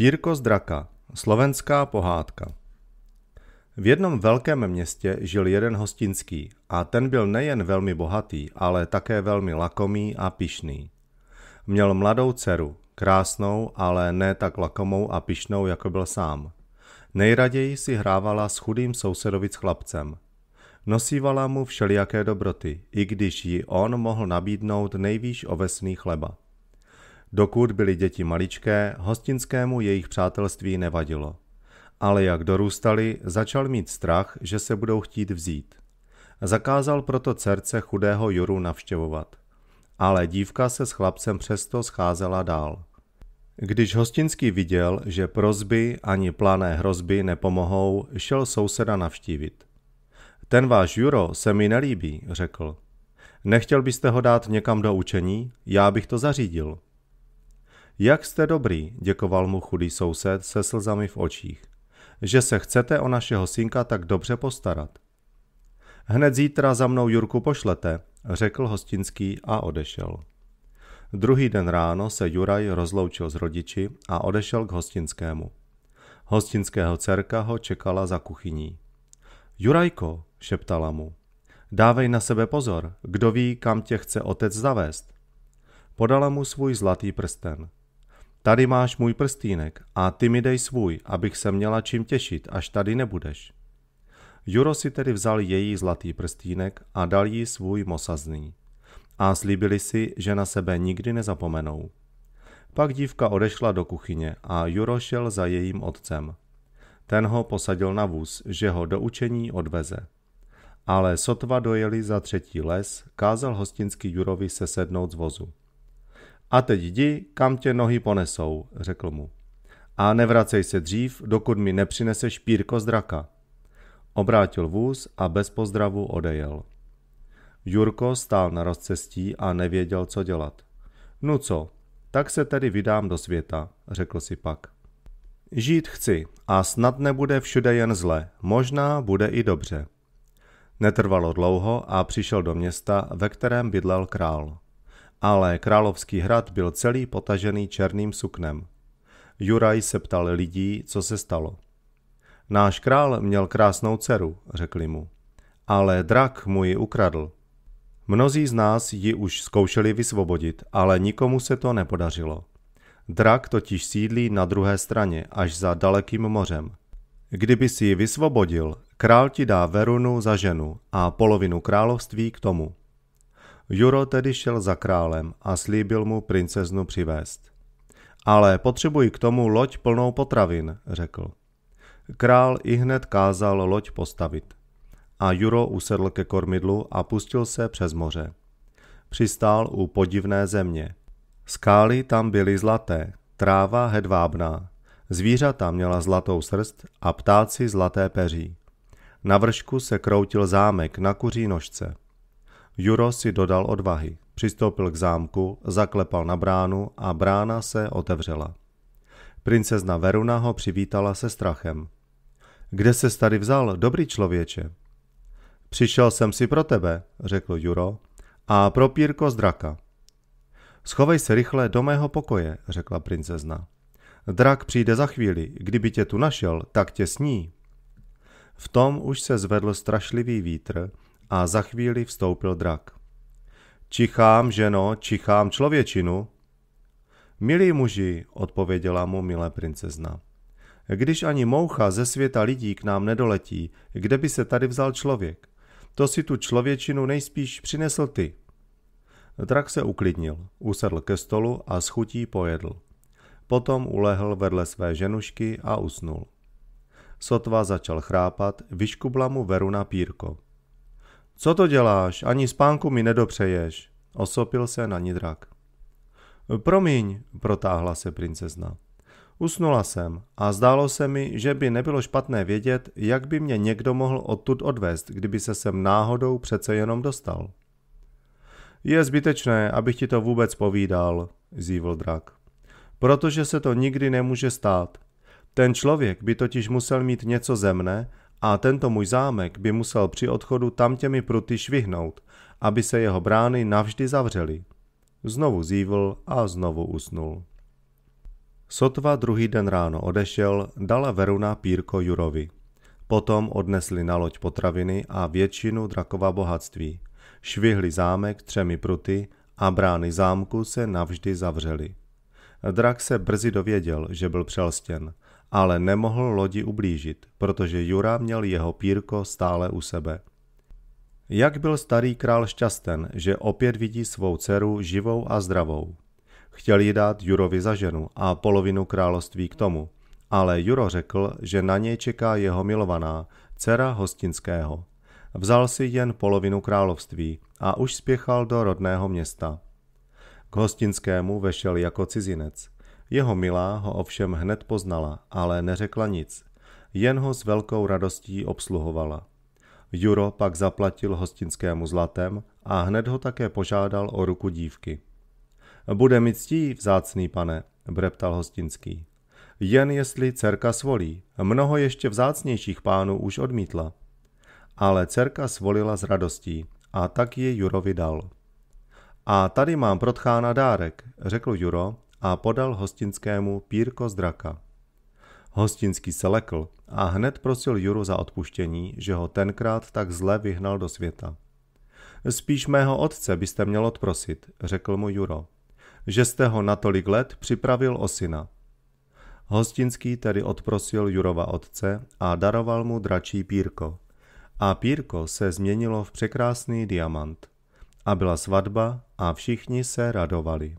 Pírko z draka. Slovenská pohádka. V jednom velkém městě žil jeden hostinský a ten byl nejen velmi bohatý, ale také velmi lakomý a pišný. Měl mladou dceru, krásnou, ale ne tak lakomou a pišnou, jako byl sám. Nejraději si hrávala s chudým sousedovic chlapcem. Nosívala mu všelijaké dobroty, i když ji on mohl nabídnout nejvýš ovesný chleba. Dokud byly děti maličké, hostinskému jejich přátelství nevadilo. Ale jak dorůstali, začal mít strach, že se budou chtít vzít. Zakázal proto dcerce chudého Juru navštěvovat. Ale dívka se s chlapcem přesto scházela dál. Když Hostinský viděl, že prozby ani plané hrozby nepomohou, šel souseda navštívit. Ten váš Juro se mi nelíbí, řekl. Nechtěl byste ho dát někam do učení? Já bych to zařídil. Jak jste dobrý, děkoval mu chudý soused se slzami v očích. Že se chcete o našeho synka tak dobře postarat. Hned zítra za mnou Jurku pošlete, řekl hostinský a odešel. Druhý den ráno se Juraj rozloučil s rodiči a odešel k hostinskému. Hostinského dcerka ho čekala za kuchyní. Jurajko, šeptala mu, dávej na sebe pozor, kdo ví, kam tě chce otec zavést. Podala mu svůj zlatý prsten. Tady máš můj prstýnek a ty mi dej svůj, abych se měla čím těšit, až tady nebudeš. Juro si tedy vzal její zlatý prstýnek a dal jí svůj mosazný. A slíbili si, že na sebe nikdy nezapomenou. Pak dívka odešla do kuchyně a Juro šel za jejím otcem. Ten ho posadil na vůz, že ho do učení odveze. Ale sotva dojeli za třetí les, kázal hostinský Jurovi se sednout z vozu. A teď jdi, kam tě nohy ponesou, řekl mu. A nevracej se dřív, dokud mi nepřineseš pírko z draka. Obrátil vůz a bez pozdravu odejel. Jurko stál na rozcestí a nevěděl, co dělat. No co, tak se tedy vydám do světa, řekl si pak. Žít chci a snad nebude všude jen zle, možná bude i dobře. Netrvalo dlouho a přišel do města, ve kterém bydlel král ale královský hrad byl celý potažený černým suknem. Juraj se ptal lidí, co se stalo. Náš král měl krásnou dceru, řekli mu. Ale drak mu ji ukradl. Mnozí z nás ji už zkoušeli vysvobodit, ale nikomu se to nepodařilo. Drak totiž sídlí na druhé straně, až za dalekým mořem. Kdyby si ji vysvobodil, král ti dá Verunu za ženu a polovinu království k tomu. Juro tedy šel za králem a slíbil mu princeznu přivést. Ale potřebuji k tomu loď plnou potravin, řekl. Král i hned kázal loď postavit. A Juro usedl ke kormidlu a pustil se přes moře. Přistál u podivné země. Skály tam byly zlaté, tráva hedvábná. Zvířata měla zlatou srst a ptáci zlaté peří. Na vršku se kroutil zámek na kuří nožce. Juro si dodal odvahy, přistoupil k zámku, zaklepal na bránu a brána se otevřela. Princezna Veruna ho přivítala se strachem. Kde se tady vzal, dobrý člověče? Přišel jsem si pro tebe, řekl Juro, a pro pírko z draka. Schovej se rychle do mého pokoje, řekla princezna. Drak přijde za chvíli, kdyby tě tu našel, tak tě sní. V tom už se zvedl strašlivý vítr a za chvíli vstoupil drak. Čichám, ženo, čichám člověčinu. Milí muži, odpověděla mu milé princezna. Když ani moucha ze světa lidí k nám nedoletí, kde by se tady vzal člověk? To si tu člověčinu nejspíš přinesl ty. Drak se uklidnil, usedl ke stolu a s chutí pojedl. Potom ulehl vedle své ženušky a usnul. Sotva začal chrápat, vyškubla mu Veruna pírko. Co to děláš? Ani spánku mi nedopřeješ. Osopil se na ní drak. Promiň, protáhla se princezna. Usnula jsem a zdálo se mi, že by nebylo špatné vědět, jak by mě někdo mohl odtud odvést, kdyby se sem náhodou přece jenom dostal. Je zbytečné, abych ti to vůbec povídal, zívl drak. Protože se to nikdy nemůže stát. Ten člověk by totiž musel mít něco ze mne, a tento můj zámek by musel při odchodu tam těmi pruty švihnout, aby se jeho brány navždy zavřely. Znovu zívl a znovu usnul. Sotva druhý den ráno odešel, dala Veruna pírko Jurovi. Potom odnesli na loď potraviny a většinu drakova bohatství. Švihli zámek třemi pruty a brány zámku se navždy zavřely. Drak se brzy dověděl, že byl přelstěn, ale nemohl lodi ublížit, protože Jura měl jeho pírko stále u sebe. Jak byl starý král šťasten, že opět vidí svou dceru živou a zdravou. Chtěl ji dát Jurovi za ženu a polovinu království k tomu, ale Juro řekl, že na něj čeká jeho milovaná, dcera hostinského. Vzal si jen polovinu království a už spěchal do rodného města. K hostinskému vešel jako cizinec. Jeho milá ho ovšem hned poznala, ale neřekla nic. Jen ho s velkou radostí obsluhovala. Juro pak zaplatil hostinskému zlatem a hned ho také požádal o ruku dívky. Bude mi ctí, vzácný pane, breptal hostinský. Jen jestli dcerka svolí, mnoho ještě vzácnějších pánů už odmítla. Ale dcerka svolila s radostí a tak ji Jurovi dal. A tady mám pro tchána dárek, řekl Juro a podal hostinskému pírko z draka. Hostinský se lekl a hned prosil Juru za odpuštění, že ho tenkrát tak zle vyhnal do světa. Spíš mého otce byste měl odprosit, řekl mu Juro, že jste ho na tolik let připravil o syna. Hostinský tedy odprosil Jurova otce a daroval mu dračí pírko. A pírko se změnilo v překrásný diamant. A byla svatba a všichni se radovali.